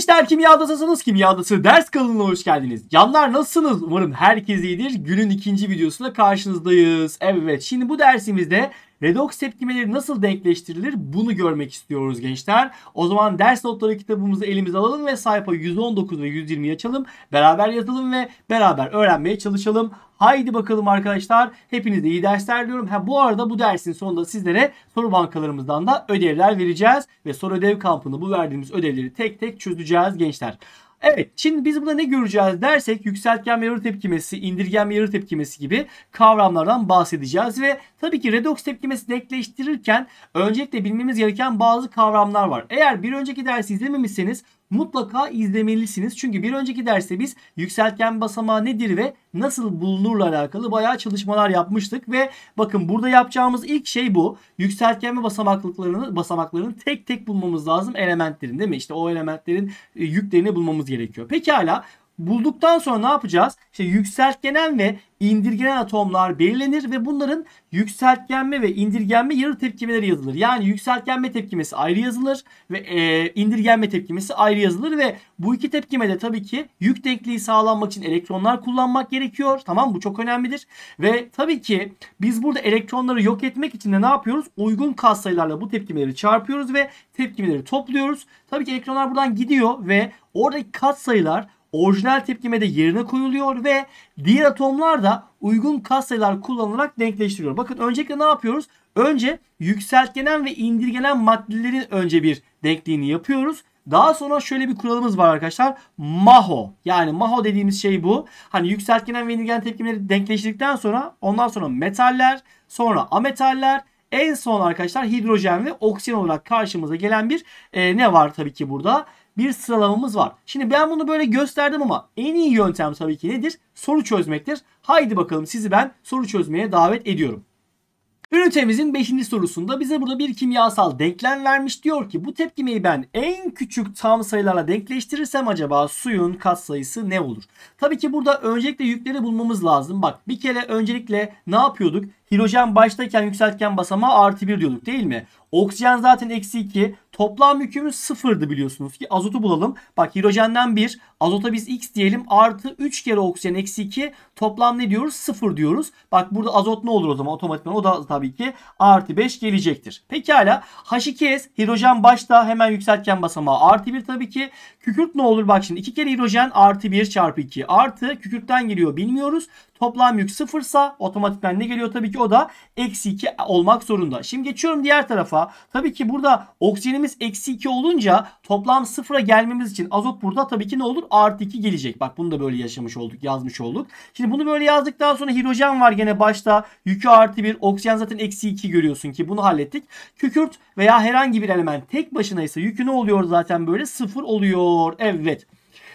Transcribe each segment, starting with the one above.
Gençler kimyadasısınız kimyadası ders kanalına hoş geldiniz. Canlar nasılsınız? Umarım herkes iyidir. Günün ikinci videosunda karşınızdayız. Evet şimdi bu dersimizde Redox tepkimeleri nasıl denkleştirilir bunu görmek istiyoruz gençler. O zaman ders notları kitabımızı elimize alalım ve sayfa 119 ve 120'yi açalım. Beraber yazalım ve beraber öğrenmeye çalışalım. Haydi bakalım arkadaşlar. Hepinize iyi dersler diyorum. Ha, bu arada bu dersin sonunda sizlere soru bankalarımızdan da ödevler vereceğiz. Ve soru ödev kampında bu verdiğimiz ödevleri tek tek çözeceğiz gençler. Evet şimdi biz burada ne göreceğiz dersek yükseltgen ve yarı tepkimesi, indirgen ve yarı tepkimesi gibi kavramlardan bahsedeceğiz. Ve tabii ki redoks tepkimesi denkleştirirken öncelikle bilmemiz gereken bazı kavramlar var. Eğer bir önceki dersi izlememişseniz mutlaka izlemelisiniz. Çünkü bir önceki derste biz yükseltgen basamağı nedir ve nasıl bulunurla alakalı bayağı çalışmalar yapmıştık ve bakın burada yapacağımız ilk şey bu. Yükseltgen ve basamaklıklarını basamaklarını tek tek bulmamız lazım elementlerin değil mi? İşte o elementlerin e, yüklerini bulmamız gerekiyor. Pekala Bulduktan sonra ne yapacağız? İşte yükseltgenen ve indirgenen atomlar belirlenir ve bunların yükseltgenme ve indirgenme yarı tepkimeleri yazılır. Yani yükseltgenme tepkimesi ayrı yazılır ve e, indirgenme tepkimesi ayrı yazılır ve bu iki tepkimede tabii ki yük denkliği sağlanmak için elektronlar kullanmak gerekiyor. Tamam bu çok önemlidir. Ve tabii ki biz burada elektronları yok etmek için de ne yapıyoruz? Uygun kas sayılarla bu tepkimeleri çarpıyoruz ve tepkimeleri topluyoruz. Tabii ki elektronlar buradan gidiyor ve oradaki kat sayılar orijinal tepkimede yerine koyuluyor ve diğer atomlar da uygun kas kullanılarak denkleştiriliyor. Bakın öncelikle ne yapıyoruz? Önce yükseltgenen ve indirgenen maddelerin önce bir denkliğini yapıyoruz. Daha sonra şöyle bir kuralımız var arkadaşlar. Maho. Yani maho dediğimiz şey bu. Hani yükseltgenen ve indirgen tepkimeleri denkleştirdikten sonra ondan sonra metaller, sonra ametaller, en son arkadaşlar hidrojen ve oksijen olarak karşımıza gelen bir e, ne var tabii ki burada? bir sıralamamız var. Şimdi ben bunu böyle gösterdim ama en iyi yöntem tabii ki nedir? Soru çözmektir. Haydi bakalım sizi ben soru çözmeye davet ediyorum. Ünitemizin 5. sorusunda bize burada bir kimyasal denklem vermiş. Diyor ki bu tepkimeyi ben en küçük tam sayılarla denkleştirirsem acaba suyun kat sayısı ne olur? Tabii ki burada öncelikle yükleri bulmamız lazım. Bak bir kere öncelikle ne yapıyorduk? Hidrojen baştayken yükseltgen basamağı artı 1 diyorduk değil mi? Oksijen zaten eksi 2. Toplam yükümüz sıfırdı biliyorsunuz ki. Azotu bulalım. Bak hidrojenden 1. Azota biz x diyelim. Artı 3 kere oksijen eksi 2. Toplam ne diyoruz? Sıfır diyoruz. Bak burada azot ne olur o zaman otomatikman? O da tabii ki artı 5 gelecektir. Pekala. H2S hidrojen başta hemen yükseltgen basamağı artı 1 tabii ki. Kükürt ne olur? Bak şimdi 2 kere hidrojen artı 1 çarpı 2 artı kükürtten geliyor bilmiyoruz. Toplam yük sıfırsa otomatikman ne geliyor tabii ki? o da eksi 2 olmak zorunda. Şimdi geçiyorum diğer tarafa. Tabii ki burada oksijenimiz eksi 2 olunca toplam sıfıra gelmemiz için azot burada tabii ki ne olur? Artı 2 gelecek. Bak bunu da böyle yaşamış olduk, yazmış olduk. Şimdi bunu böyle yazdıktan sonra hidrojen var gene başta. Yükü artı 1. Oksijen zaten eksi 2 görüyorsun ki bunu hallettik. Kükürt veya herhangi bir element tek başına ise yükü ne oluyor zaten böyle? Sıfır oluyor. Evet.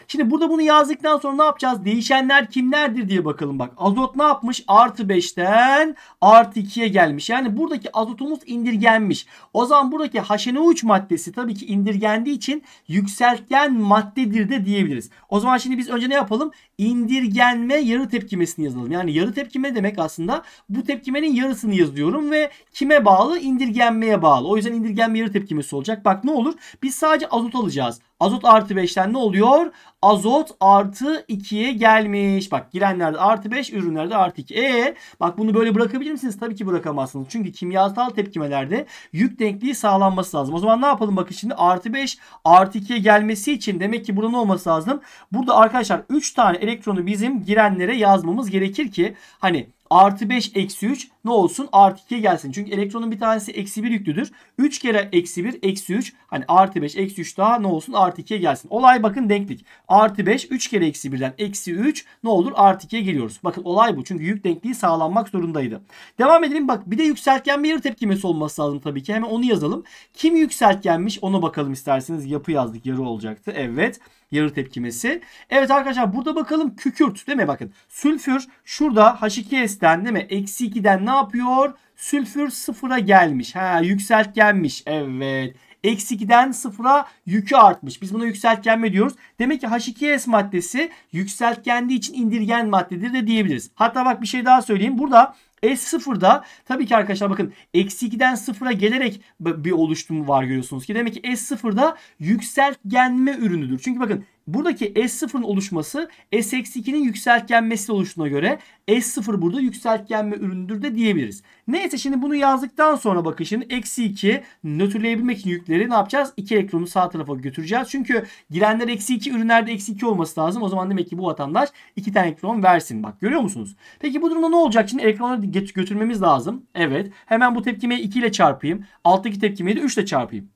Şimdi burada bunu yazdıktan sonra ne yapacağız? Değişenler kimlerdir diye bakalım bak. Azot ne yapmış? Artı 5'ten artı 2'ye gelmiş. Yani buradaki azotumuz indirgenmiş. O zaman buradaki HNO3 maddesi tabii ki indirgendiği için yükseltgen maddedir de diyebiliriz. O zaman şimdi biz önce ne yapalım? İndirgenme yarı tepkimesini yazalım. Yani yarı tepkime demek aslında bu tepkimenin yarısını yazıyorum ve kime bağlı? İndirgenmeye bağlı. O yüzden indirgenme yarı tepkimesi olacak. Bak ne olur? Biz sadece azot alacağız. Azot artı 5'ten ne oluyor? Azot artı 2'ye gelmiş. Bak girenlerde artı 5, ürünlerde artı 2. E bak bunu böyle bırakabilir misiniz? Tabii ki bırakamazsınız. Çünkü kimyasal tepkimelerde yük denkliği sağlanması lazım. O zaman ne yapalım? Bakın şimdi artı 5, artı 2'ye gelmesi için demek ki buranın olması lazım. Burada arkadaşlar 3 tane elektronu bizim girenlere yazmamız gerekir ki hani artı 5 eksi 3 ne olsun artı 2 gelsin. Çünkü elektronun bir tanesi eksi 1 yüklüdür. 3 kere eksi 1 eksi 3 hani artı 5 eksi 3 daha ne olsun artı 2'ye gelsin. Olay bakın denklik. Artı 5 3 kere eksi 1'den eksi 3 ne olur artı 2'ye geliyoruz. Bakın olay bu çünkü yük denkliği sağlanmak zorundaydı. Devam edelim bak bir de yükseltgen bir yarı tepkimesi olması lazım tabii ki hemen onu yazalım. Kim yükseltgenmiş ona bakalım isterseniz yapı yazdık yarı olacaktı evet. Evet yarı tepkimesi. Evet arkadaşlar burada bakalım kükürt değil mi? Bakın sülfür şurada H2S'ten değil mi? Eksi 2'den ne yapıyor? Sülfür sıfıra gelmiş. Ha yükseltgenmiş. Evet. Eksi 2'den sıfıra yükü artmış. Biz buna yükseltgenme diyoruz. Demek ki H2S maddesi yükseltgendiği için indirgen maddedir de diyebiliriz. Hatta bak bir şey daha söyleyeyim. Burada S0'da tabii ki arkadaşlar bakın eksi 2'den 0'a gelerek bir oluştum var görüyorsunuz ki. Demek ki S0'da yükseltgenme ürünüdür. Çünkü bakın Buradaki S0'ın oluşması S-2'nin yükseltgenmesi oluştuğuna göre S0 burada yükseltgenme ürünüdür de diyebiliriz. Neyse şimdi bunu yazdıktan sonra bakın şimdi eksi 2 nötrleyebilmek için yükleri ne yapacağız? 2 elektronu sağ tarafa götüreceğiz. Çünkü girenler eksi 2 ürünlerde eksi 2 olması lazım. O zaman demek ki bu vatandaş 2 tane elektron versin. Bak görüyor musunuz? Peki bu durumda ne olacak? Şimdi elektronları götürmemiz lazım. Evet. Hemen bu tepkimeyi 2 ile çarpayım. Alttaki tepkimeyi de 3 ile çarpayım.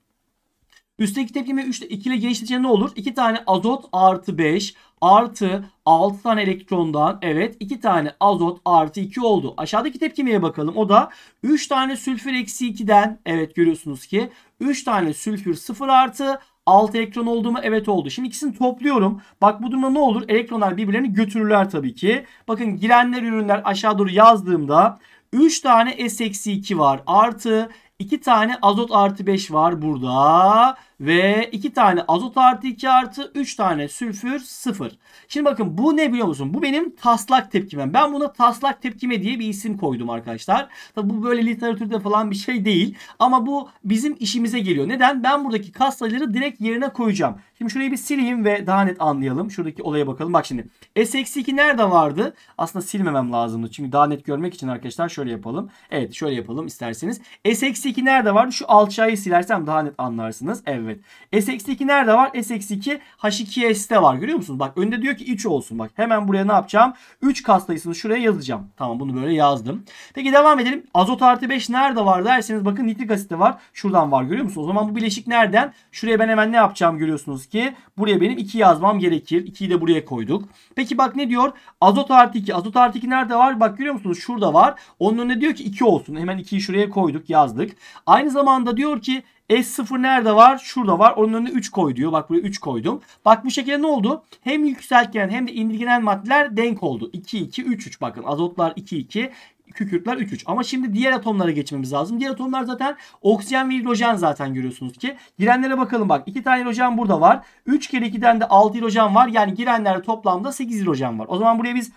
Üstteki tepkime 3 2 ile genişletince ne olur? 2 tane azot artı 5 artı 6 tane elektrondan evet 2 tane azot artı 2 oldu. Aşağıdaki tepkimeye bakalım. O da 3 tane sülfür eksi 2'den evet görüyorsunuz ki 3 tane sülfür 0 artı 6 elektron oldu mu? Evet oldu. Şimdi ikisini topluyorum. Bak bu durumda ne olur? Elektronlar birbirlerini götürürler tabii ki. Bakın girenler ürünler aşağı doğru yazdığımda 3 tane S-2 var. Artı 2 tane azot artı 5 var burada ve 2 tane azot artı 2 artı 3 tane sülfür 0. Şimdi bakın bu ne biliyor musun? Bu benim taslak tepkime. Ben buna taslak tepkime diye bir isim koydum arkadaşlar. Tabi bu böyle literatürde falan bir şey değil. Ama bu bizim işimize geliyor. Neden? Ben buradaki kas sayıları direkt yerine koyacağım. Şimdi şurayı bir sileyim ve daha net anlayalım. Şuradaki olaya bakalım. Bak şimdi S-2 nerede vardı? Aslında silmemem lazımdı. Çünkü daha net görmek için arkadaşlar şöyle yapalım. Evet şöyle yapalım isterseniz. S-2 nerede vardı? Şu alçayı silersem daha net anlarsınız. Evet. Evet. S-2 nerede var? S-2 H2S'de var. Görüyor musunuz? Bak önde diyor ki iç olsun. Bak hemen buraya ne yapacağım? 3 kas sayısını şuraya yazacağım. Tamam bunu böyle yazdım. Peki devam edelim. Azot artı 5 nerede var derseniz bakın nitrik asit de var. Şuradan var görüyor musunuz? O zaman bu bileşik nereden? Şuraya ben hemen ne yapacağım görüyorsunuz ki buraya benim 2 yazmam gerekir. 2'yi de buraya koyduk. Peki bak ne diyor? Azot artı 2. Azot artı 2 nerede var? Bak görüyor musunuz? Şurada var. Onun önüne diyor ki 2 olsun. Hemen 2'yi şuraya koyduk yazdık. Aynı zamanda diyor ki S0 nerede var? Şurada var. Onun önüne 3 koy diyor. Bak buraya 3 koydum. Bak bu şekilde ne oldu? Hem yükseltgen hem de indirgenen maddeler denk oldu. 2 2 3 3 bakın. Azotlar 2 2 kükürtler 3 3. Ama şimdi diğer atomlara geçmemiz lazım. Diğer atomlar zaten oksijen ve hidrojen zaten görüyorsunuz ki. Girenlere bakalım bak. 2 tane hidrojen burada var. 3 kere 2'den de 6 hidrojen var. Yani girenlerde toplamda 8 hidrojen var. O zaman buraya biz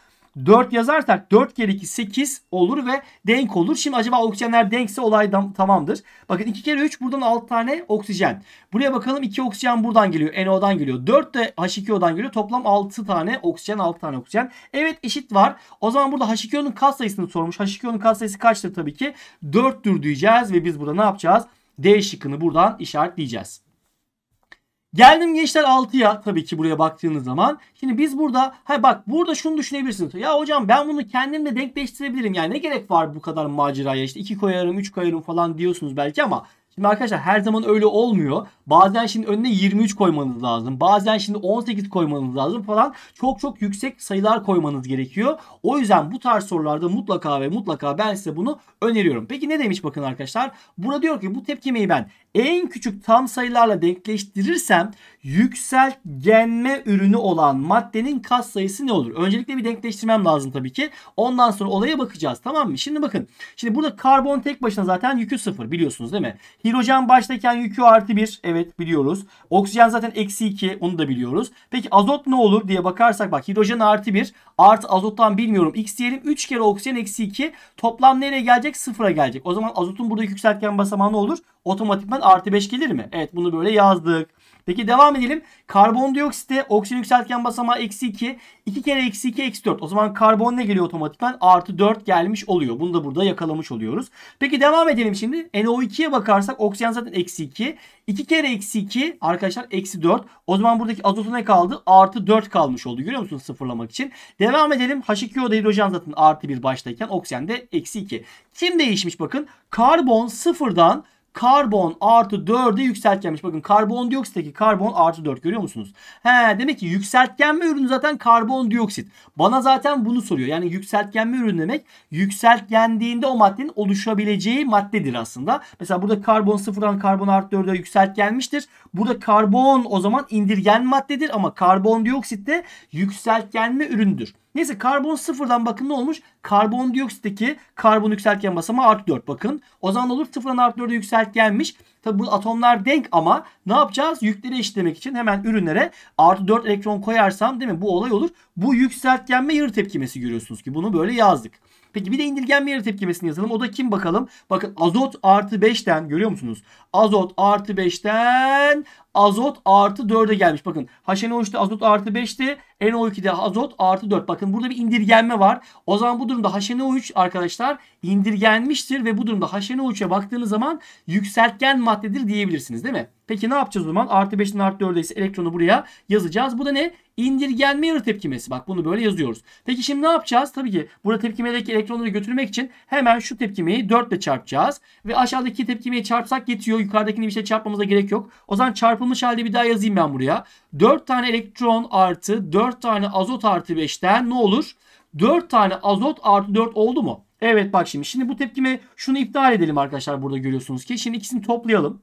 4 yazarsak 4 kere 2 8 olur ve denk olur. Şimdi acaba oksijenler denkse olay tamamdır. Bakın 2 kere 3 buradan 6 tane oksijen. Buraya bakalım 2 oksijen buradan geliyor. NO'dan geliyor. 4 de H2O'dan geliyor. Toplam 6 tane oksijen 6 tane oksijen. Evet eşit var. O zaman burada H2O'nun kat sayısını sormuş. H2O'nun kat sayısı kaçtır tabii ki? 4'tür diyeceğiz ve biz burada ne yapacağız? D şıkkını buradan işaretleyeceğiz. Geldim gençler 6'ya tabii ki buraya baktığınız zaman. Şimdi biz burada hay bak burada şunu düşünebilirsiniz. Ya hocam ben bunu kendimle denkleştirebilirim. Yani ne gerek var bu kadar maceraya işte 2 koyarım 3 koyarım falan diyorsunuz belki ama Şimdi arkadaşlar her zaman öyle olmuyor. Bazen şimdi önüne 23 koymanız lazım. Bazen şimdi 18 koymanız lazım falan. Çok çok yüksek sayılar koymanız gerekiyor. O yüzden bu tarz sorularda mutlaka ve mutlaka ben size bunu öneriyorum. Peki ne demiş bakın arkadaşlar. Burada diyor ki bu tepkimeyi ben en küçük tam sayılarla denkleştirirsem yükseltgenme ürünü olan maddenin kas sayısı ne olur? Öncelikle bir denkleştirmem lazım tabii ki. Ondan sonra olaya bakacağız tamam mı? Şimdi bakın. Şimdi burada karbon tek başına zaten yükü sıfır biliyorsunuz değil mi? Hidrojen baştayken yükü artı bir. Evet biliyoruz. Oksijen zaten eksi iki. Onu da biliyoruz. Peki azot ne olur diye bakarsak bak hidrojen artı bir. Artı azottan bilmiyorum. X diyelim 3 kere oksijen eksi 2. Toplam nereye gelecek? Sıfıra gelecek. O zaman azotun burada yükseltgen basamağı ne olur? Otomatikman artı 5 gelir mi? Evet bunu böyle yazdık. Peki devam edelim. Karbondioksite oksijen yükseltgen basamağı eksi 2. 2 kere eksi 2 eksi 4. O zaman karbon ne geliyor otomatikman? Artı 4 gelmiş oluyor. Bunu da burada yakalamış oluyoruz. Peki devam edelim şimdi. NO2'ye bakarsak oksijen zaten eksi 2. 2 kere eksi 2 arkadaşlar eksi 4. O zaman buradaki azotu ne kaldı? Artı 4 kalmış oldu. Görüyor musunuz sıfırlamak için? Devam edelim. H2O'da hidrojen zaten artı 1 baştayken oksijen de eksi 2. Kim değişmiş bakın. Karbon sıfırdan karbon artı 4'e yükseltgenmiş. Bakın karbondioksitteki karbon artı 4 görüyor musunuz? He, demek ki yükseltgenme ürünü zaten karbondioksit. Bana zaten bunu soruyor. Yani yükseltgenme ürün demek yükseltgendiğinde o maddenin oluşabileceği maddedir aslında. Mesela burada karbon sıfırdan karbon artı 4'e yükseltgenmiştir. Burada karbon o zaman indirgen maddedir ama karbondioksit de yükseltgenme üründür. Neyse karbon sıfırdan bakın ne olmuş? karbon dioksitteki karbon yükseltgen basamağı artı 4 bakın. O zaman olur sıfırdan artı 4'e yükseltgenmiş. Tabi bu atomlar denk ama ne yapacağız? Yükleri eşitlemek için hemen ürünlere artı 4 elektron koyarsam değil mi bu olay olur. Bu yükseltgenme yarı tepkimesi görüyorsunuz ki bunu böyle yazdık. Peki bir de indirgenme yarı tepkimesini yazalım. O da kim bakalım? Bakın azot artı 5'ten görüyor musunuz? Azot artı 5'ten azot artı 4'e gelmiş. Bakın HNO3'te azot artı 5'ti. NO2'de azot artı 4. Bakın burada bir indirgenme var. O zaman bu durumda HNO3 arkadaşlar indirgenmiştir ve bu durumda HNO3'e baktığınız zaman yükseltgen maddedir diyebilirsiniz değil mi? Peki ne yapacağız o zaman? Artı 5'in artı 4'e ise elektronu buraya yazacağız. Bu da ne? İndirgenme yarı tepkimesi. Bak bunu böyle yazıyoruz. Peki şimdi ne yapacağız? Tabii ki burada tepkimedeki elektronları götürmek için hemen şu tepkimeyi 4 ile çarpacağız. Ve aşağıdaki tepkimeyi çarpsak yetiyor. Yukarıdakini bir şey çarpmamıza gerek yok. O zaman çarp çarpılmış halde bir daha yazayım ben buraya. 4 tane elektron artı 4 tane azot artı 5'ten ne olur? 4 tane azot artı 4 oldu mu? Evet bak şimdi. Şimdi bu tepkime şunu iptal edelim arkadaşlar burada görüyorsunuz ki. Şimdi ikisini toplayalım.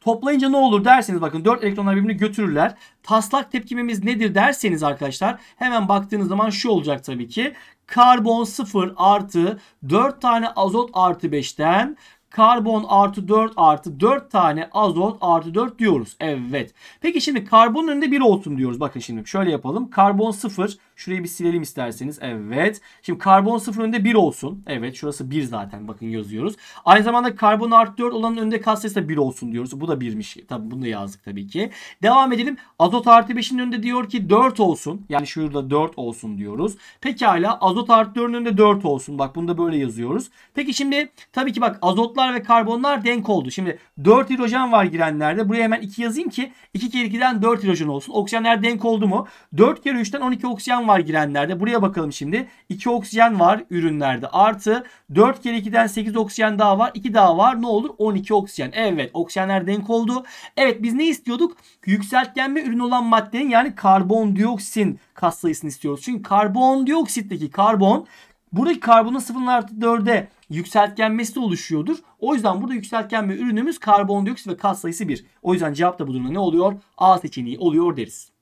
Toplayınca ne olur derseniz bakın 4 elektronlar birbirini götürürler. Taslak tepkimemiz nedir derseniz arkadaşlar hemen baktığınız zaman şu olacak tabii ki. Karbon 0 artı 4 tane azot artı 5'ten Karbon artı 4 artı 4 tane azot artı 4 diyoruz. Evet. Peki şimdi karbonun önünde 1 olsun diyoruz. Bakın şimdi şöyle yapalım. Karbon 0 Şurayı bir silelim isterseniz. Evet. Şimdi karbon sıfır önünde 1 olsun. Evet şurası 1 zaten bakın yazıyoruz. Aynı zamanda karbon artı 4 olanın önünde katsayısı da 1 olsun diyoruz. Bu da 1'miş. Tabii bunu da yazdık tabii ki. Devam edelim. Azot artı 5'in önünde diyor ki 4 olsun. Yani şurada 4 olsun diyoruz. Pekala azot artı 4'ün önünde 4 olsun. Bak bunu da böyle yazıyoruz. Peki şimdi tabii ki bak azotlar ve karbonlar denk oldu. Şimdi 4 hidrojen var girenlerde. Buraya hemen 2 yazayım ki 2 kere 2'den 4 hidrojen olsun. Oksijenler denk oldu mu? 4 kere 3'ten 12 oksijen var girenlerde. Buraya bakalım şimdi. 2 oksijen var ürünlerde. Artı 4 kere 2'den 8 oksijen daha var. 2 daha var. Ne olur? 12 oksijen. Evet oksijenler denk oldu. Evet biz ne istiyorduk? Yükseltgenme ürün olan maddenin yani karbondioksin kas sayısını istiyoruz. Çünkü karbondioksitteki karbon buradaki karbonun 0'ın artı 4'e yükseltgenmesi de oluşuyordur. O yüzden burada yükseltgenme ürünümüz karbondioksit ve kas sayısı 1. O yüzden cevap da bu durumda ne oluyor? A seçeneği oluyor deriz.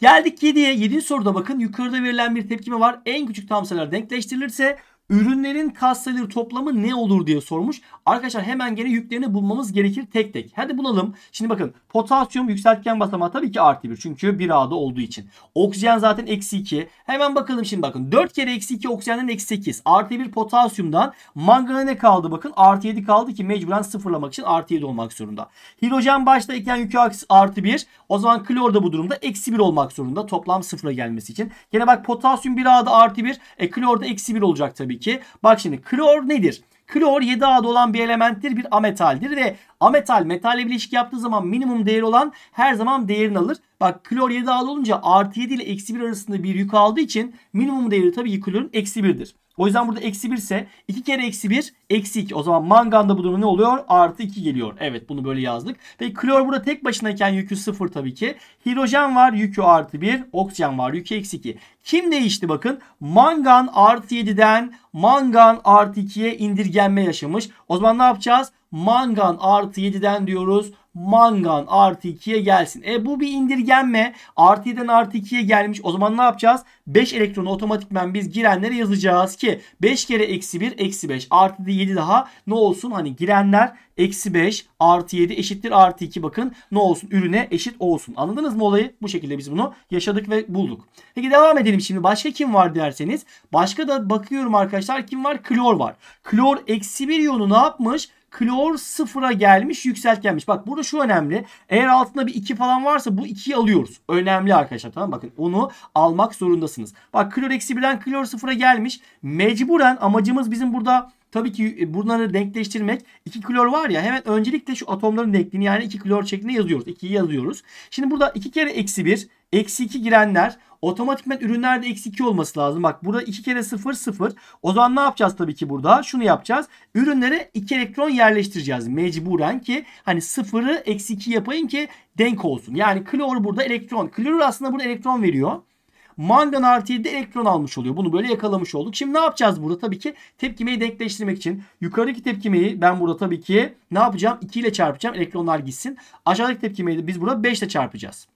Geldik 7'ye. 7. soruda bakın yukarıda verilen bir tepkime var. En küçük tam sayılar denkleştirilirse Ürünlerin kas toplamı ne olur diye sormuş. Arkadaşlar hemen gene yüklerini bulmamız gerekir tek tek. Hadi bulalım. Şimdi bakın potasyum yükseltgen basamağı tabii ki artı 1. Çünkü 1 A'da olduğu için. Oksijen zaten eksi 2. Hemen bakalım şimdi bakın. 4 kere eksi 2 oksijenden eksi 8. Artı 1 potasyumdan mangana ne kaldı bakın. Artı 7 kaldı ki mecburen sıfırlamak için artı 7 olmak zorunda. Hidrojen baştayken yükü artı 1. O zaman klor da bu durumda eksi 1 olmak zorunda. Toplam sıfıra gelmesi için. Gene bak potasyum 1 A'da artı 1. E klor da eksi 1 olacak tabii ki. Bak şimdi klor nedir? Klor 7 ada olan bir elementtir, bir ametaldir ve ametal metalle bileşik yaptığı zaman minimum değer olan her zaman değerini alır. Bak klor 7 ada olunca artı 7 ile eksi 1 arasında bir yük aldığı için minimum değeri tabii ki klorun eksi 1'dir. O yüzden burada eksi 1 ise 2 kere eksi 1 eksi 2. O zaman manganda bu durum ne oluyor? Artı 2 geliyor. Evet bunu böyle yazdık. Ve klor burada tek başınayken yükü 0 tabii ki. Hidrojen var yükü artı 1. Oksijen var yükü eksi 2. Kim değişti bakın? Mangan artı 7'den mangan artı 2'ye indirgenme yaşamış. O zaman ne yapacağız? Mangan artı 7'den diyoruz mangan artı 2'ye gelsin. E bu bir indirgenme. Artı 7'den artı 2'ye gelmiş. O zaman ne yapacağız? 5 elektronu otomatikman biz girenlere yazacağız ki 5 kere eksi 1 eksi 5 artı 7 daha ne olsun? Hani girenler eksi 5 artı 7 eşittir artı 2 bakın ne olsun ürüne eşit olsun. Anladınız mı olayı? Bu şekilde biz bunu yaşadık ve bulduk. Peki devam edelim şimdi. Başka kim var derseniz. Başka da bakıyorum arkadaşlar kim var? Klor var. Klor eksi 1 yonu ne yapmış? klor sıfıra gelmiş yükseltkenmiş. Bak burada şu önemli. Eğer altında bir 2 falan varsa bu 2'yi alıyoruz. Önemli arkadaşlar tamam bakın onu almak zorundasınız. Bak klor eksi 1'den klor sıfıra gelmiş. Mecburen amacımız bizim burada Tabii ki e, bunları denkleştirmek 2 klor var ya hemen öncelikle şu atomların denkliğini yani 2 klor şeklinde yazıyoruz. 2'yi yazıyoruz. Şimdi burada 2 kere eksi 1 eksi 2 girenler Otomatikmen ürünlerde eksi 2 olması lazım. Bak burada 2 kere 0 0. O zaman ne yapacağız tabii ki burada? Şunu yapacağız. Ürünlere 2 elektron yerleştireceğiz mecburen ki hani 0'ı eksi 2 yapayım ki denk olsun. Yani klor burada elektron. Klor aslında burada elektron veriyor mangan artı 7 elektron almış oluyor. Bunu böyle yakalamış olduk. Şimdi ne yapacağız burada? Tabii ki tepkimeyi denkleştirmek için. Yukarıdaki tepkimeyi ben burada tabii ki ne yapacağım? 2 ile çarpacağım. Elektronlar gitsin. Aşağıdaki tepkimeyi de biz burada 5 ile çarpacağız.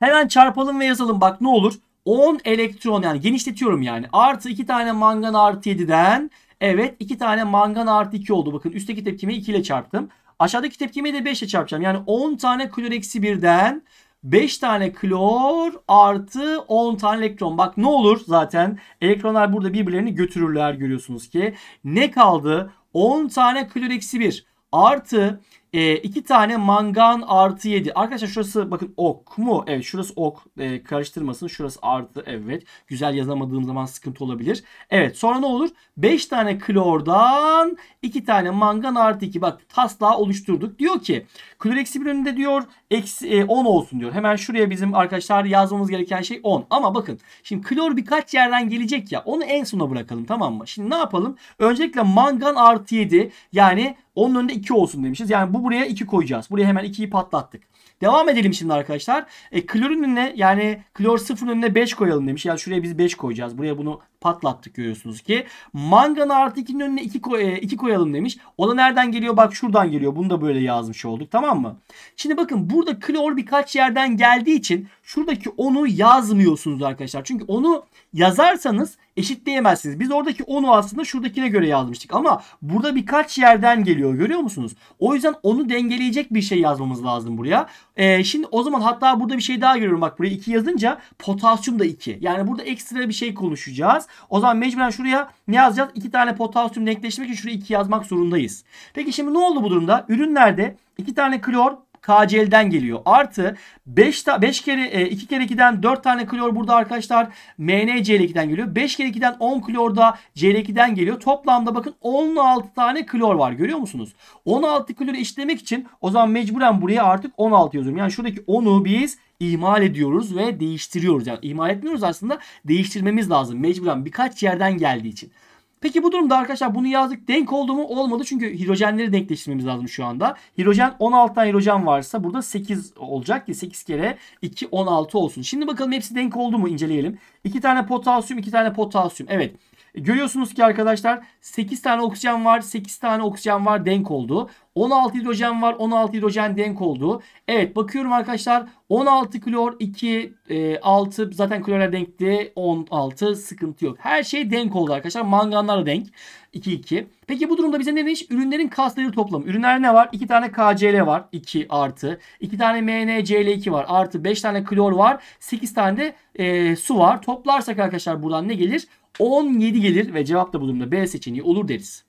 Hemen çarpalım ve yazalım bak ne olur. 10 elektron yani genişletiyorum yani. Artı 2 tane mangan artı 7'den evet 2 tane mangan artı 2 oldu. Bakın üstteki tepkimeyi 2 ile çarptım. Aşağıdaki tepkimeyi de 5 ile çarpacağım. Yani 10 tane klor eksi 1'den 5 tane klor artı 10 tane elektron. Bak ne olur zaten elektronlar burada birbirlerini götürürler görüyorsunuz ki. Ne kaldı? 10 tane klor eksi 1 artı e, iki tane mangan artı 7. Arkadaşlar şurası bakın ok mu? Evet şurası ok. E, karıştırmasın. Şurası artı evet. Güzel yazamadığım zaman sıkıntı olabilir. Evet sonra ne olur? 5 tane klordan 2 tane mangan artı 2. Bak taslağı oluşturduk. Diyor ki klor eksi 1 önünde diyor eksi, e, 10 olsun diyor. Hemen şuraya bizim arkadaşlar yazmamız gereken şey 10. Ama bakın şimdi klor birkaç yerden gelecek ya. Onu en sona bırakalım tamam mı? Şimdi ne yapalım? Öncelikle mangan artı 7 yani onun önünde 2 olsun demişiz. Yani bu buraya 2 koyacağız. Buraya hemen 2'yi patlattık. Devam edelim şimdi arkadaşlar. E, klorun önüne yani klor 0 önüne 5 koyalım demiş. Yani şuraya biz 5 koyacağız. Buraya bunu patlattık görüyorsunuz ki. Mangan'ı artı 2'nin önüne 2 koy, e, iki koyalım demiş. O da nereden geliyor? Bak şuradan geliyor. Bunu da böyle yazmış olduk tamam mı? Şimdi bakın burada klor birkaç yerden geldiği için şuradaki onu yazmıyorsunuz arkadaşlar. Çünkü onu yazarsanız eşitleyemezsiniz. Biz oradaki onu aslında şuradakine göre yazmıştık. Ama burada birkaç yerden geliyor görüyor musunuz? O yüzden onu dengeleyecek bir şey yazmamız lazım buraya. Ee, şimdi o zaman hatta burada bir şey daha görüyorum. Bak buraya 2 yazınca potasyum da 2. Yani burada ekstra bir şey konuşacağız. O zaman mecburen şuraya ne yazacağız? İki tane potasyum denkleşmek için şuraya 2 yazmak zorundayız. Peki şimdi ne oldu bu durumda? Ürünlerde iki tane klor KCl'den geliyor. Artı 5 5 kere 2 e, kere 2'den 4 tane klor burada arkadaşlar MnCl2'den geliyor. 5 kere 2'den 10 klor da Cl2'den geliyor. Toplamda bakın 16 tane klor var. Görüyor musunuz? 16 klor işlemek için o zaman mecburen buraya artık 16 yazıyorum. Yani şuradaki 10'u biz imal ediyoruz ve değiştiriyoruz. Yani imal etmiyoruz aslında değiştirmemiz lazım mecburen birkaç yerden geldiği için. Peki bu durumda arkadaşlar bunu yazdık. Denk oldu mu? Olmadı. Çünkü hidrojenleri denkleştirmemiz lazım şu anda. Hidrojen 16 tane hidrojen varsa burada 8 olacak ki 8 kere 2 16 olsun. Şimdi bakalım hepsi denk oldu mu inceleyelim. 2 tane potasyum, 2 tane potasyum. Evet. E, görüyorsunuz ki arkadaşlar 8 tane oksijen var. 8 tane oksijen var denk oldu. 16 hidrojen var. 16 hidrojen denk oldu. Evet bakıyorum arkadaşlar 16 klor 2 e, 6 zaten klorla denkti. 16 sıkıntı yok. Her şey denk oldu arkadaşlar. Manganlar denk. 2 2. Peki bu durumda bize ne demiş? Ürünlerin kasları toplamı. Ürünler ne var? 2 tane KCl var. 2 artı. 2 tane MnCl2 var. Artı 5 tane klor var. 8 tane de e, su var. Toplarsak arkadaşlar buradan ne gelir? 17 gelir ve cevap da bu durumda B seçeneği olur deriz.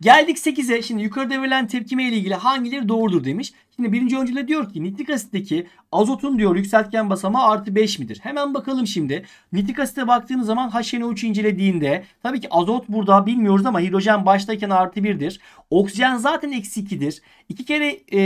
Geldik 8'e. Şimdi yukarıda verilen tepkime ile ilgili hangileri doğrudur demiş. Şimdi birinci öncüle diyor ki nitrik asitteki azotun diyor yükseltgen basamağı artı 5 midir? Hemen bakalım şimdi. Nitrik asite baktığınız zaman HNO3 incelediğinde tabii ki azot burada bilmiyoruz ama hidrojen baştayken artı 1'dir. Oksijen zaten eksi 2'dir. 2 kere e,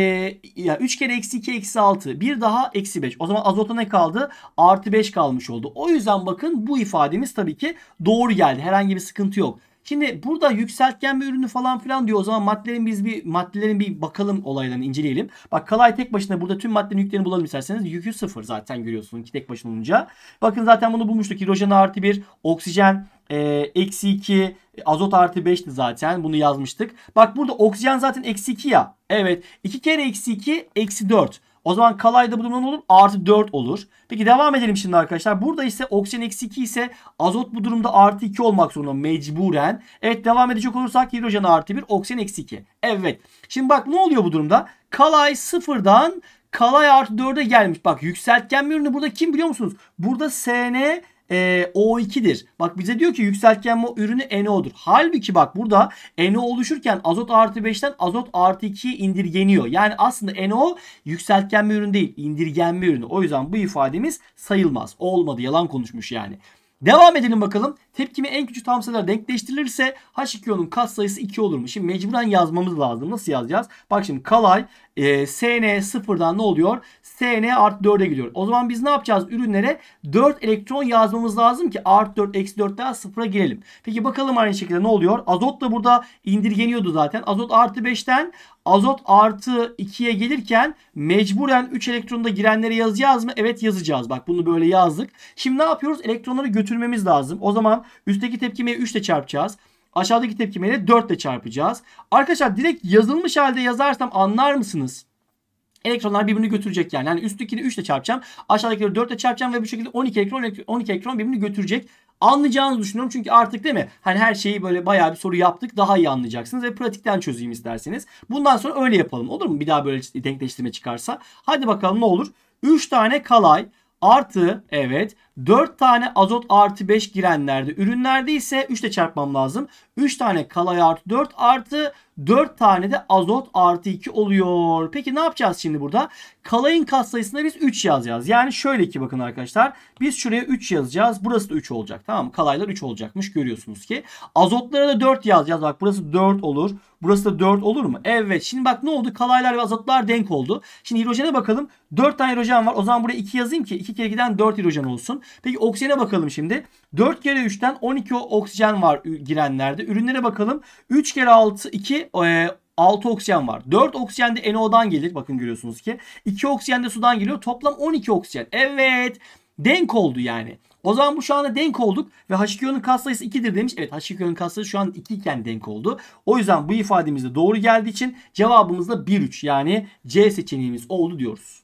ya 3 kere eksi 2 eksi 6. Bir daha eksi 5. O zaman azota ne kaldı? Artı 5 kalmış oldu. O yüzden bakın bu ifademiz tabii ki doğru geldi. Herhangi bir sıkıntı yok. Şimdi burada yükseltgen bir ürünü falan filan diyor. O zaman maddelerin biz bir maddelerin bir bakalım olaylarını inceleyelim. Bak kalay tek başına burada tüm maddenin yüklerini bulalım isterseniz. Yükü sıfır zaten görüyorsunuz ki tek başına olunca. Bakın zaten bunu bulmuştuk. Hidrojen artı bir, oksijen e, eksi iki azot artı beşti zaten bunu yazmıştık. Bak burada oksijen zaten eksi iki ya. Evet iki kere eksi iki eksi dört. O zaman kalayda bu durumda ne olur? Artı 4 olur. Peki devam edelim şimdi arkadaşlar. Burada ise oksijen eksi 2 ise azot bu durumda artı 2 olmak zorunda mecburen. Evet devam edecek olursak hidrojen artı 1 oksijen eksi 2. Evet. Şimdi bak ne oluyor bu durumda? Kalay sıfırdan kalay artı 4'e gelmiş. Bak yükseltgen bir ürünü burada kim biliyor musunuz? Burada SN e, ee, O2'dir. Bak bize diyor ki yükseltgen ürünü NO'dur. Halbuki bak burada NO oluşurken azot artı 5'ten azot artı 2'ye indirgeniyor. Yani aslında NO bir ürün değil indirgen bir ürünü. O yüzden bu ifademiz sayılmaz. Olmadı yalan konuşmuş yani. Devam edelim bakalım. Tepkimi en küçük tam sayılara denkleştirilirse H2O'nun kat sayısı 2 olur mu? Şimdi mecburen yazmamız lazım. Nasıl yazacağız? Bak şimdi kalay e, ee, SN sıfırdan ne oluyor? SN artı 4'e gidiyor. O zaman biz ne yapacağız? Ürünlere 4 elektron yazmamız lazım ki artı 4 eksi 4 daha sıfıra girelim. Peki bakalım aynı şekilde ne oluyor? Azot da burada indirgeniyordu zaten. Azot artı 5'ten azot artı 2'ye gelirken mecburen 3 elektronda girenleri yazacağız mı? Evet yazacağız. Bak bunu böyle yazdık. Şimdi ne yapıyoruz? Elektronları götürmemiz lazım. O zaman üstteki tepkimeyi 3 ile çarpacağız. Aşağıdaki tepkimeyle 4 ile çarpacağız. Arkadaşlar direkt yazılmış halde yazarsam anlar mısınız? Elektronlar birbirini götürecek yani. Yani üsttekini 3 ile çarpacağım. Aşağıdakileri 4 ile çarpacağım ve bu şekilde 12 elektron 12 elektron birbirini götürecek. Anlayacağınızı düşünüyorum çünkü artık değil mi? Hani her şeyi böyle bayağı bir soru yaptık. Daha iyi anlayacaksınız ve pratikten çözeyim isterseniz. Bundan sonra öyle yapalım. Olur mu? Bir daha böyle denkleştirme çıkarsa. Hadi bakalım ne olur? 3 tane kalay artı evet 4 tane azot artı 5 girenlerde. Ürünlerde ise 3 ile çarpmam lazım. 3 tane kalay artı 4 artı 4 tane de azot artı 2 oluyor. Peki ne yapacağız şimdi burada? Kalayın katsayısına biz 3 yazacağız. Yani şöyle ki bakın arkadaşlar. Biz şuraya 3 yazacağız. Burası da 3 olacak. Tamam mı? Kalaylar 3 olacakmış görüyorsunuz ki. Azotlara da 4 yazacağız. Bak burası 4 olur. Burası da 4 olur mu? Evet. Şimdi bak ne oldu? Kalaylar ve azotlar denk oldu. Şimdi hidrojene bakalım. 4 tane hidrojen var. O zaman buraya 2 yazayım ki 2 kere giden 4 hidrojen olsun. Peki oksijene bakalım şimdi. 4 kere 3'ten 12 oksijen var girenlerde. Ürünlere bakalım. 3 kere 6 2 e, 6 oksijen var. 4 oksijen de NO'dan gelir. Bakın görüyorsunuz ki. 2 oksijen de sudan geliyor. Toplam 12 oksijen. Evet. Denk oldu yani. O zaman bu şu anda denk olduk ve H2O'nun katsayısı 2'dir demiş. Evet H2O'nun katsayısı şu an 2 iken denk oldu. O yüzden bu ifademiz de doğru geldiği için cevabımız da 1-3 yani C seçeneğimiz oldu diyoruz.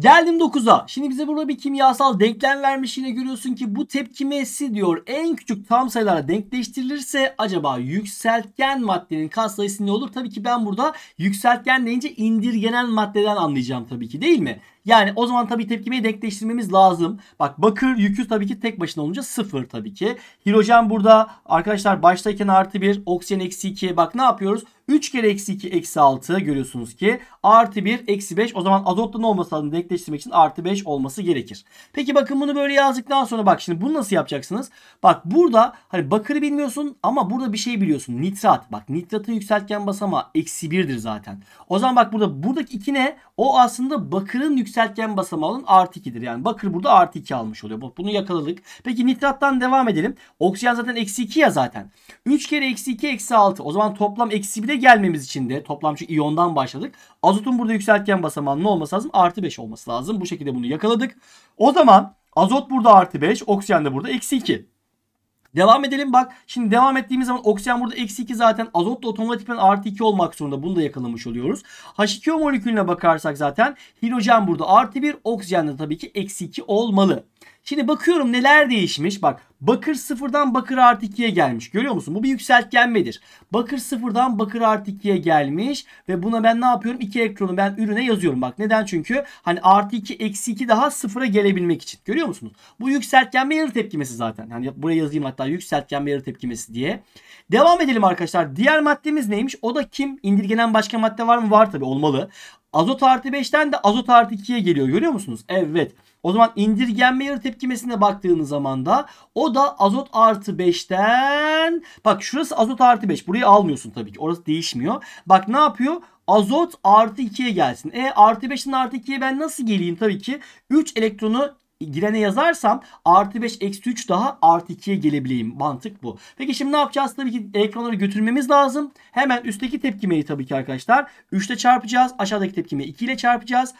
Geldim 9'a. Şimdi bize burada bir kimyasal denklem vermiş. Yine görüyorsun ki bu tepkimesi diyor en küçük tam sayılara denkleştirilirse acaba yükseltgen maddenin kas sayısı ne olur? Tabii ki ben burada yükseltgen deyince indirgenen maddeden anlayacağım tabii ki değil mi? Yani o zaman tabii tepkimeyi denkleştirmemiz lazım. Bak bakır yükü tabii ki tek başına olunca sıfır tabii ki. Hidrojen burada arkadaşlar baştayken artı bir oksijen eksi iki. Bak ne yapıyoruz? 3 kere eksi 2 eksi 6 görüyorsunuz ki artı 1 eksi 5 o zaman azotla ne olması lazım denkleştirmek için artı 5 olması gerekir. Peki bakın bunu böyle yazdıktan sonra bak şimdi bunu nasıl yapacaksınız? Bak burada hani bakırı bilmiyorsun ama burada bir şey biliyorsun nitrat. Bak nitratı yükseltken basama eksi 1'dir zaten. O zaman bak burada buradaki 2 ne? O aslında bakırın yükseltgen basamağı olan artı 2'dir. Yani bakır burada artı 2 almış oluyor. Bunu yakaladık. Peki nitrattan devam edelim. Oksijen zaten eksi 2 ya zaten. 3 kere eksi 2 eksi 6. O zaman toplam eksi 1'e gelmemiz için de toplam çünkü iyondan başladık. Azotun burada yükseltgen basamağının ne olması lazım? Artı 5 olması lazım. Bu şekilde bunu yakaladık. O zaman azot burada artı 5. Oksijen de burada eksi 2. Devam edelim bak. Şimdi devam ettiğimiz zaman oksijen burada eksi 2 zaten. Azot da otomatikman artı 2 olmak zorunda. Bunu da yakalamış oluyoruz. H2O molekülüne bakarsak zaten hidrojen burada artı 1. Oksijen de tabii ki eksi 2 olmalı. Şimdi bakıyorum neler değişmiş. Bak bakır sıfırdan bakır artı 2'ye gelmiş. Görüyor musun? Bu bir yükseltgenmedir. Bakır sıfırdan bakır artı 2'ye gelmiş. Ve buna ben ne yapıyorum? İki elektronu ben ürüne yazıyorum. Bak neden? Çünkü hani artı 2 eksi 2 daha sıfıra gelebilmek için. Görüyor musunuz? Bu yükseltgenme yarı tepkimesi zaten. Yani buraya yazayım hatta yükseltgenme yarı tepkimesi diye. Devam edelim arkadaşlar. Diğer maddemiz neymiş? O da kim? İndirgenen başka madde var mı? Var tabi olmalı. Azot artı 5'ten de azot artı 2'ye geliyor. Görüyor musunuz? Evet. O zaman indirgenme yarı tepkimesine baktığınız zaman da o da azot artı 5'ten bak şurası azot artı 5. Burayı almıyorsun tabii ki. Orası değişmiyor. Bak ne yapıyor? Azot artı 2'ye gelsin. E artı 5'in artı 2'ye ben nasıl geleyim? Tabii ki 3 elektronu girene yazarsam artı 5 eksi 3 daha artı 2'ye gelebileyim. Mantık bu. Peki şimdi ne yapacağız? Tabii ki elektronları götürmemiz lazım. Hemen üstteki tepkimeyi tabii ki arkadaşlar 3 ile çarpacağız. Aşağıdaki tepkimeyi 2 ile çarpacağız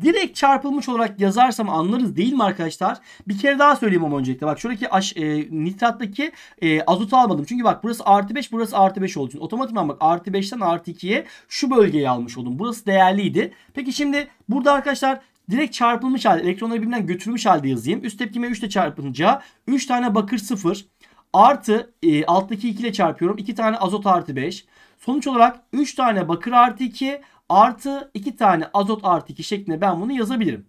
direkt çarpılmış olarak yazarsam anlarız değil mi arkadaşlar? Bir kere daha söyleyeyim ama öncelikle. Bak şuradaki aş, e, nitrattaki e, azotu almadım. Çünkü bak burası artı 5 burası artı 5 olduğu için. Otomatikman bak artı 5'ten artı 2'ye şu bölgeyi almış oldum. Burası değerliydi. Peki şimdi burada arkadaşlar direkt çarpılmış halde elektronları birbirinden götürmüş halde yazayım. Üst tepkime 3 ile çarpınca 3 tane bakır 0 artı e, alttaki 2 ile çarpıyorum. 2 tane azot artı 5. Sonuç olarak 3 tane bakır artı 2 Artı 2 tane azot artı 2 şeklinde ben bunu yazabilirim.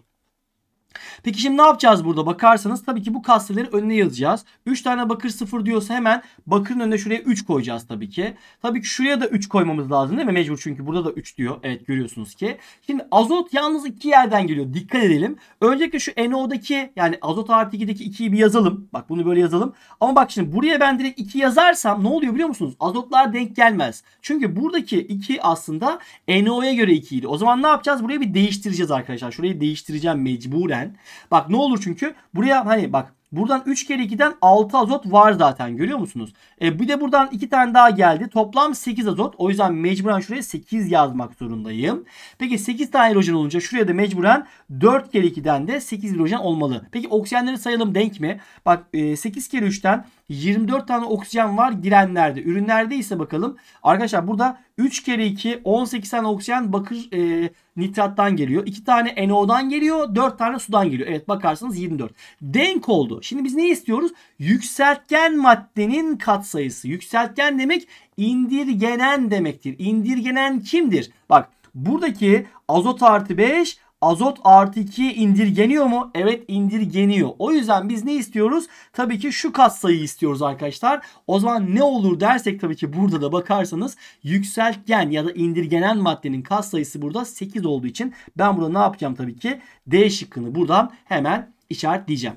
Peki şimdi ne yapacağız burada bakarsanız tabii ki bu kasteleri önüne yazacağız. 3 tane bakır 0 diyorsa hemen bakırın önüne şuraya 3 koyacağız tabii ki. Tabii ki şuraya da 3 koymamız lazım değil mi? Mecbur çünkü burada da 3 diyor. Evet görüyorsunuz ki. Şimdi azot yalnız 2 yerden geliyor. Dikkat edelim. Öncelikle şu NO'daki yani azot artı 2'deki 2'yi bir yazalım. Bak bunu böyle yazalım. Ama bak şimdi buraya ben direkt 2 yazarsam ne oluyor biliyor musunuz? Azotlar denk gelmez. Çünkü buradaki 2 aslında NO'ya göre 2 idi. O zaman ne yapacağız? Buraya bir değiştireceğiz arkadaşlar. Şurayı değiştireceğim mecburen ben. Bak ne olur çünkü buraya hani bak buradan 3 kere 2'den 6 azot var zaten görüyor musunuz? E, bir de buradan 2 tane daha geldi. Toplam 8 azot. O yüzden mecburen şuraya 8 yazmak zorundayım. Peki 8 tane hidrojen olunca şuraya da mecburen 4 kere 2'den de 8 hidrojen olmalı. Peki oksijenleri sayalım denk mi? Bak e, 8 kere 3'ten 24 tane oksijen var girenlerde. Ürünlerde ise bakalım. Arkadaşlar burada 3 kere 2 18 tane oksijen bakır e, nitrattan geliyor. 2 tane NO'dan geliyor. 4 tane sudan geliyor. Evet bakarsanız 24. Denk oldu. Şimdi biz ne istiyoruz? Yükseltgen maddenin katsayısı. Yükseltgen demek indirgenen demektir. İndirgenen kimdir? Bak buradaki azot artı 5 Azot artı 2'ye indirgeniyor mu? Evet indirgeniyor. O yüzden biz ne istiyoruz? Tabii ki şu katsayıyı istiyoruz arkadaşlar. O zaman ne olur dersek tabii ki burada da bakarsanız yükseltgen ya da indirgenen maddenin katsayısı burada 8 olduğu için ben burada ne yapacağım tabii ki? D şıkkını buradan hemen işaretleyeceğim.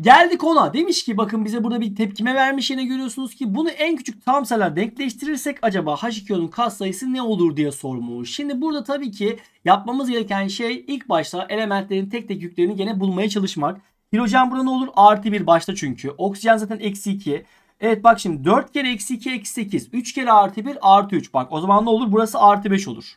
Geldik ona. Demiş ki bakın bize burada bir tepkime vermiş yine görüyorsunuz ki bunu en küçük tamseler denkleştirirsek acaba H2O'nun kas sayısı ne olur diye sormuş. Şimdi burada tabii ki yapmamız gereken şey ilk başta elementlerin tek tek yüklerini gene bulmaya çalışmak. Hidrojen burada ne olur? Artı bir başta çünkü. Oksijen zaten eksi iki. Evet bak şimdi 4 kere eksi 2 eksi 8. 3 kere artı 1 artı 3. Bak o zaman ne olur? Burası artı 5 olur.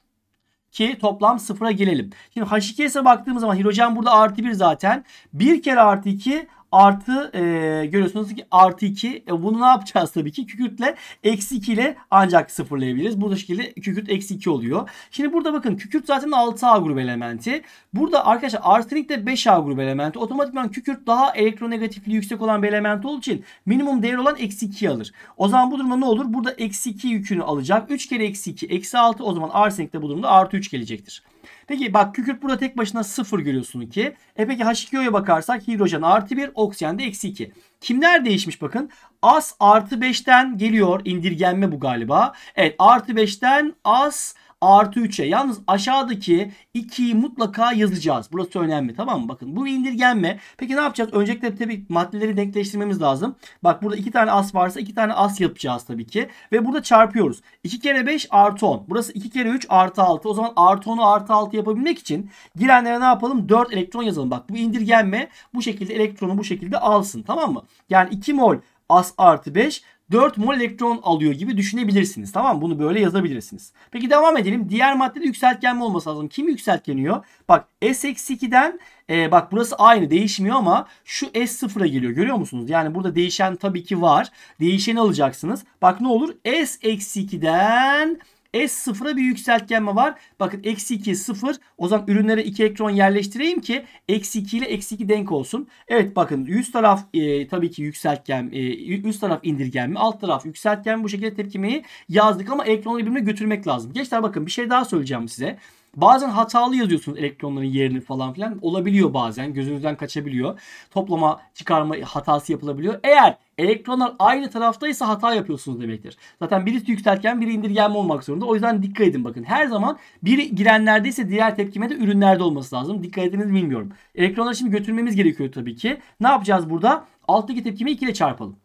Ki toplam sıfıra gelelim. Şimdi H2S'e baktığımız zaman hidrojen burada artı 1 zaten. 1 kere artı 2 Artı e, görüyorsunuz ki artı 2. E, bunu ne yapacağız tabii ki? Kükürtle eksi 2 ile ancak sıfırlayabiliriz. Burada şekilde kükürt eksi 2 oluyor. Şimdi burada bakın kükürt zaten 6A grubu elementi. Burada arkadaşlar arsenik de 5A grup elementi. Otomatikman kükürt daha elektronegatifliği yüksek olan bir element olduğu için minimum değer olan eksi 2 alır. O zaman bu durumda ne olur? Burada eksi 2 yükünü alacak. 3 kere eksi 2 eksi 6 o zaman arsenik de bu durumda artı 3 gelecektir. Peki bak kükürt burada tek başına 0 görüyorsun 2. E peki H2O'ya bakarsak hidrojen artı 1 oksijen de eksi 2. Kimler değişmiş bakın. As artı 5'ten geliyor indirgenme bu galiba. Evet artı 5'ten as artı 3'e. Yalnız aşağıdaki 2'yi mutlaka yazacağız. Burası önemli tamam mı? Bakın bu bir indirgenme. Peki ne yapacağız? Öncelikle tabii maddeleri denkleştirmemiz lazım. Bak burada 2 tane as varsa 2 tane as yapacağız tabii ki. Ve burada çarpıyoruz. 2 kere 5 artı 10. Burası 2 kere 3 artı 6. O zaman artı 10'u artı 6 yapabilmek için girenlere ne yapalım? 4 elektron yazalım. Bak bu indirgenme bu şekilde elektronu bu şekilde alsın tamam mı? Yani 2 mol as artı 5 4 mol elektron alıyor gibi düşünebilirsiniz. Tamam Bunu böyle yazabilirsiniz. Peki devam edelim. Diğer maddede yükseltgen mi olması lazım? Kim yükseltgeniyor? Bak S-2'den e, bak burası aynı değişmiyor ama şu S0'a geliyor. Görüyor musunuz? Yani burada değişen tabii ki var. Değişeni alacaksınız. Bak ne olur? S-2'den S0'a bir yükseltgenme var. Bakın eksi 2 0. O zaman ürünlere 2 elektron yerleştireyim ki eksi 2 ile eksi 2 denk olsun. Evet bakın üst taraf e, tabii ki yükseltgen e, üst taraf indirgenme alt taraf yükseltgenme bu şekilde tepkimeyi yazdık ama elektronları birbirine götürmek lazım. Gençler bakın bir şey daha söyleyeceğim size. Bazen hatalı yazıyorsunuz elektronların yerini falan filan. Olabiliyor bazen. Gözünüzden kaçabiliyor. Toplama çıkarma hatası yapılabiliyor. Eğer elektronlar aynı taraftaysa hata yapıyorsunuz demektir. Zaten birisi yükseltken biri indirgenme olmak zorunda. O yüzden dikkat edin bakın. Her zaman biri girenlerdeyse diğer tepkime de ürünlerde olması lazım. Dikkat ediniz bilmiyorum. Elektronları şimdi götürmemiz gerekiyor tabii ki. Ne yapacağız burada? Alttaki tepkimi 2 ile çarpalım.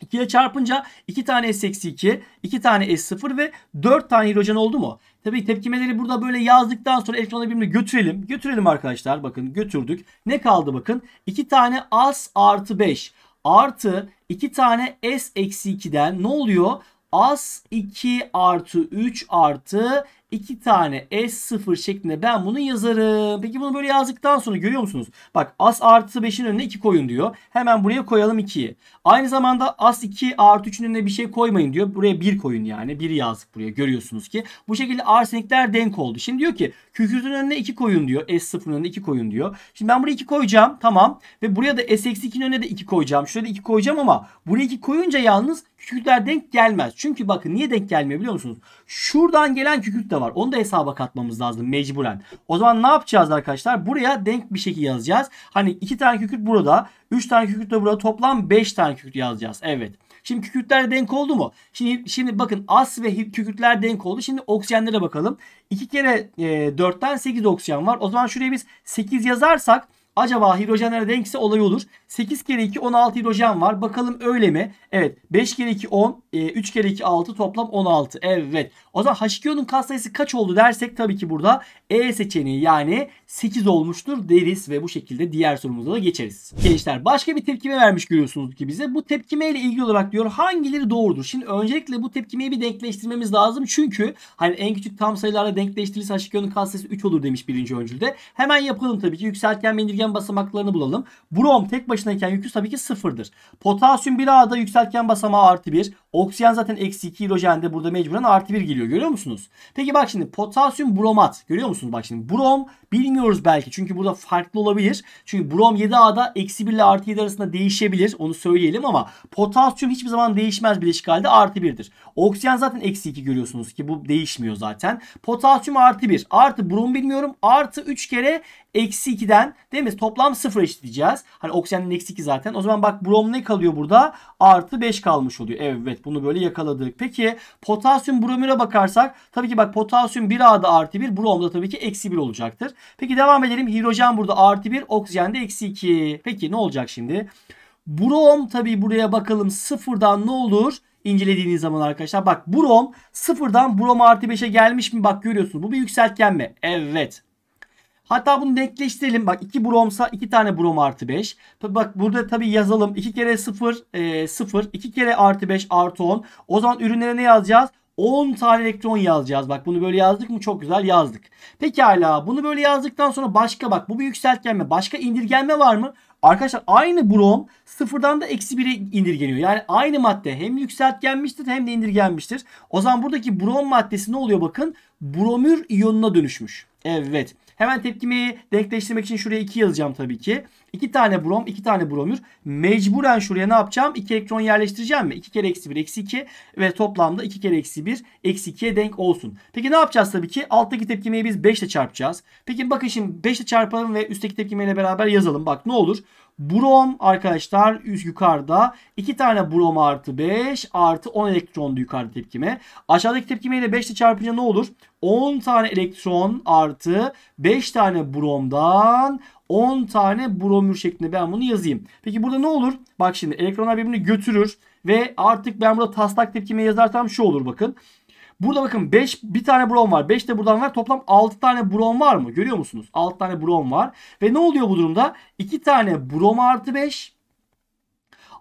2 çarpınca 2 tane S-2, 2 tane S0 ve 4 tane hidrojen oldu mu? Tabii tepkimeleri burada böyle yazdıktan sonra elektronları birbirine götürelim. Götürelim arkadaşlar. Bakın götürdük. Ne kaldı bakın? 2 tane As artı 5 artı 2 tane S eksi 2'den ne oluyor? As 2 artı 3 artı 2 tane S0 şeklinde ben bunu yazarım. Peki bunu böyle yazdıktan sonra görüyor musunuz? Bak as artı 5'in önüne 2 koyun diyor. Hemen buraya koyalım 2'yi. Aynı zamanda as 2 artı 3'ün önüne bir şey koymayın diyor. Buraya 1 koyun yani. 1 yazdık buraya görüyorsunuz ki. Bu şekilde arsenikler denk oldu. Şimdi diyor ki kükürdün önüne 2 koyun diyor. S0'ın önüne 2 koyun diyor. Şimdi ben buraya 2 koyacağım tamam. Ve buraya da S-2'nin önüne de 2 koyacağım. Şurada 2 koyacağım ama buraya 2 koyunca yalnız kükürtler denk gelmez. Çünkü bakın niye denk gelmiyor biliyor musunuz? Şuradan gelen kükürt de da var. Onu da hesaba katmamız lazım mecburen. O zaman ne yapacağız arkadaşlar? Buraya denk bir şekilde yazacağız. Hani 2 tane kükürt burada. 3 tane kükürt de burada. Toplam 5 tane kükürt yazacağız. Evet. Şimdi kükürtler denk oldu mu? Şimdi şimdi bakın as ve kükürtler denk oldu. Şimdi oksijenlere bakalım. 2 kere e, 4'ten 8 oksijen var. O zaman şuraya biz 8 yazarsak Acaba hidrojenler denkse olay olur. 8 kere 2 16 hidrojen var. Bakalım öyle mi? Evet. 5 kere 2 10. 3 kere 2 6. Toplam 16. Evet. O zaman H2O'nun katsayısı kaç oldu dersek tabii ki burada e seçeneği yani 8 olmuştur deriz ve bu şekilde diğer sorumuza da geçeriz. Gençler başka bir tepkime vermiş görüyorsunuz ki bize. Bu tepkime ile ilgili olarak diyor hangileri doğrudur? Şimdi öncelikle bu tepkimeyi bir denkleştirmemiz lazım. Çünkü hani en küçük tam sayılarla denkleştirilirse açık katsayısı 3 olur demiş birinci öncülde. Hemen yapalım tabii ki. Yükseltgen ve indirgen basamaklarını bulalım. Brom tek başınayken yükü tabii ki sıfırdır. Potasyum 1A'da yükseltgen basamağı artı 1. Oksijen zaten eksi 2 hidrojende burada mecburen artı 1 geliyor. Görüyor musunuz? Peki bak şimdi potasyum bromat görüyor musunuz? musun? Bak şimdi Brom bilmiyoruz belki. Çünkü burada farklı olabilir. Çünkü Brom 7A'da eksi 1 ile artı 7 arasında değişebilir. Onu söyleyelim ama potasyum hiçbir zaman değişmez bileşik halde artı 1'dir. Oksijen zaten eksi 2 görüyorsunuz ki bu değişmiyor zaten. Potasyum artı 1. Artı Brom bilmiyorum. Artı 3 kere Eksi 2'den değil mi? Toplam 0 eşitleyeceğiz. Hani oksijenin eksi 2 zaten. O zaman bak brom ne kalıyor burada? Artı 5 kalmış oluyor. Evet bunu böyle yakaladık. Peki potasyum bromüre bakarsak tabii ki bak potasyum 1A'da artı 1 bromda tabii ki eksi 1 olacaktır. Peki devam edelim. Hidrojen burada artı 1 oksijen de eksi 2. Peki ne olacak şimdi? Brom tabii buraya bakalım sıfırdan ne olur? incelediğiniz zaman arkadaşlar. Bak brom sıfırdan brom artı 5'e gelmiş mi? Bak görüyorsunuz bu bir yükseltgen mi? Evet Hatta bunu denkleştirelim. Bak 2 bromsa 2 tane brom artı 5. Bak burada tabi yazalım. 2 kere 0 e, 0. 2 kere artı 5 artı 10. O zaman ürünlere ne yazacağız? 10 tane elektron yazacağız. Bak bunu böyle yazdık mı çok güzel yazdık. Pekala bunu böyle yazdıktan sonra başka bak bu bir yükseltgenme. Başka indirgenme var mı? Arkadaşlar aynı brom sıfırdan da eksi 1'e indirgeniyor. Yani aynı madde hem yükseltgenmiştir hem de indirgenmiştir. O zaman buradaki brom maddesi ne oluyor bakın? Bromür iyonuna dönüşmüş. Evet. Hemen tepkimi denkleştirmek için şuraya 2 yazacağım tabii ki. 2 tane brom, 2 tane bromür. Mecburen şuraya ne yapacağım? 2 elektron yerleştireceğim mi? 2 kere eksi 1 eksi 2 ve toplamda 2 kere eksi 1 eksi 2'ye denk olsun. Peki ne yapacağız tabii ki? Alttaki tepkimeyi biz 5 ile çarpacağız. Peki bakın şimdi 5 ile çarpalım ve üstteki tepkimeyle beraber yazalım. Bak ne olur? Brom arkadaşlar üst yukarıda 2 tane brom artı 5 artı 10 elektron yukarıda tepkime. Aşağıdaki tepkimeyle 5 ile çarpınca ne olur? 10 tane elektron artı 5 tane bromdan 10 tane bromür şeklinde ben bunu yazayım. Peki burada ne olur? Bak şimdi elektronlar birbirini götürür ve artık ben burada taslak tepkime yazarsam şu olur bakın. Burada bakın 5 bir tane brom var. 5 de buradan var. Toplam 6 tane brom var mı? Görüyor musunuz? 6 tane brom var. Ve ne oluyor bu durumda? 2 tane brom artı 5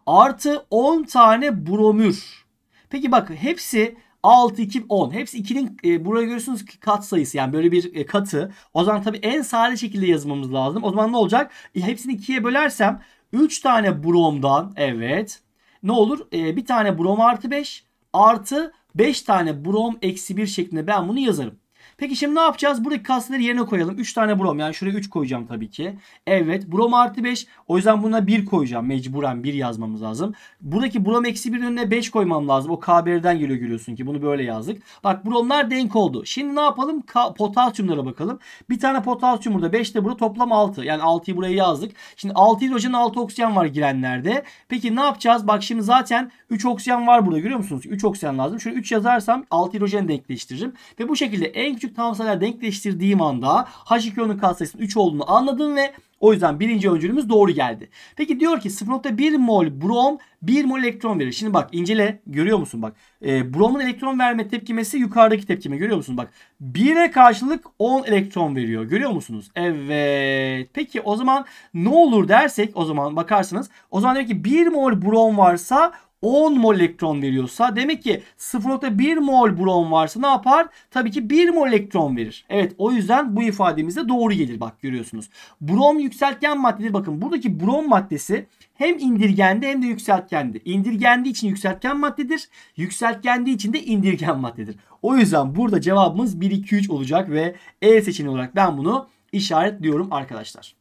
artı 10 tane bromür. Peki bakın hepsi 6, 2, 10. Hepsi 2'nin e, buraya görüyorsunuz ki kat sayısı yani böyle bir e, katı. O zaman tabii en sade şekilde yazmamız lazım. O zaman ne olacak? E, hepsini 2'ye bölersem 3 tane bromdan evet ne olur? E, bir tane brom artı 5 artı 5 tane brom eksi 1 şeklinde ben bunu yazarım. Peki şimdi ne yapacağız? Buradaki kasları yerine koyalım. 3 tane brom. Yani şuraya 3 koyacağım tabii ki. Evet. Brom artı 5. O yüzden buna 1 koyacağım. Mecburen 1 yazmamız lazım. Buradaki brom eksi 1'in önüne 5 koymam lazım. O KBR'den geliyor görüyorsun ki. Bunu böyle yazdık. Bak bromlar denk oldu. Şimdi ne yapalım? Ka potasyumlara bakalım. Bir tane potasyum burada. 5 de burada. Toplam 6. Yani 6'yı buraya yazdık. Şimdi 6 hidrojen 6 oksijen var girenlerde. Peki ne yapacağız? Bak şimdi zaten 3 oksijen var burada. Görüyor musunuz? 3 oksijen lazım. Şöyle 3 yazarsam 6 hidrojen denkleştiririm. Ve bu şekilde en küçük küçük tam denkleştirdiğim anda H2O'nun katsayısının 3 olduğunu anladım ve o yüzden birinci öncülümüz doğru geldi. Peki diyor ki 0.1 mol brom 1 mol elektron verir. Şimdi bak incele görüyor musun bak. E, bromun elektron verme tepkimesi yukarıdaki tepkime görüyor musun bak. 1'e karşılık 10 elektron veriyor görüyor musunuz? Evet. Peki o zaman ne olur dersek o zaman bakarsınız. O zaman demek ki 1 mol brom varsa 10 mol elektron veriyorsa demek ki 0.1 mol brom varsa ne yapar? Tabii ki 1 mol elektron verir. Evet o yüzden bu ifademiz doğru gelir bak görüyorsunuz. Brom yükseltgen maddedir. Bakın buradaki brom maddesi hem indirgende hem de yükseltgende. İndirgendiği için yükseltgen maddedir. Yükseltgendiği için de indirgen maddedir. O yüzden burada cevabımız 1, 2, 3 olacak ve E seçeneği olarak ben bunu işaretliyorum arkadaşlar.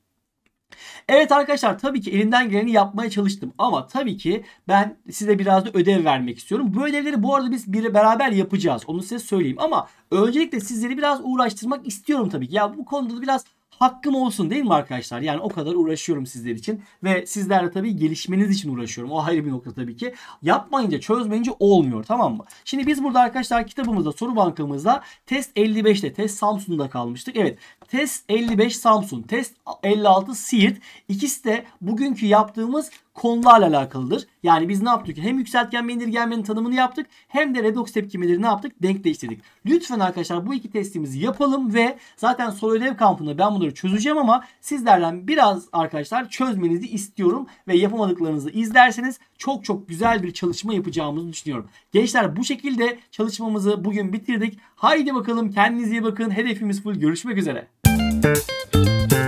Evet arkadaşlar tabii ki elinden geleni yapmaya çalıştım ama tabii ki ben size biraz da ödev vermek istiyorum. Bu ödevleri bu arada biz biri beraber yapacağız. Onu size söyleyeyim ama öncelikle sizleri biraz uğraştırmak istiyorum tabii ki. Ya bu konuda da biraz hakkım olsun değil mi arkadaşlar? Yani o kadar uğraşıyorum sizler için ve sizlerle de tabii gelişmeniz için uğraşıyorum. O ayrı bir nokta tabii ki. Yapmayınca, çözmeyince olmuyor tamam mı? Şimdi biz burada arkadaşlar kitabımızda, soru bankamızda test 55'te, test Samsun'da kalmıştık. Evet, test 55 Samsun, test 56 Siirt. İkisi de bugünkü yaptığımız konularla alakalıdır. Yani biz ne yaptık? Hem yükseltgen ve indirgenmenin tanımını yaptık hem de redox tepkimeleri ne yaptık? Denkleştirdik. Lütfen arkadaşlar bu iki testimizi yapalım ve zaten soru ödev kampında ben bunları çözeceğim ama sizlerden biraz arkadaşlar çözmenizi istiyorum ve yapamadıklarınızı izlerseniz çok çok güzel bir çalışma yapacağımızı düşünüyorum. Gençler bu şekilde çalışmamızı bugün bitirdik. Haydi bakalım kendinize iyi bakın. Hedefimiz full. Görüşmek üzere. Müzik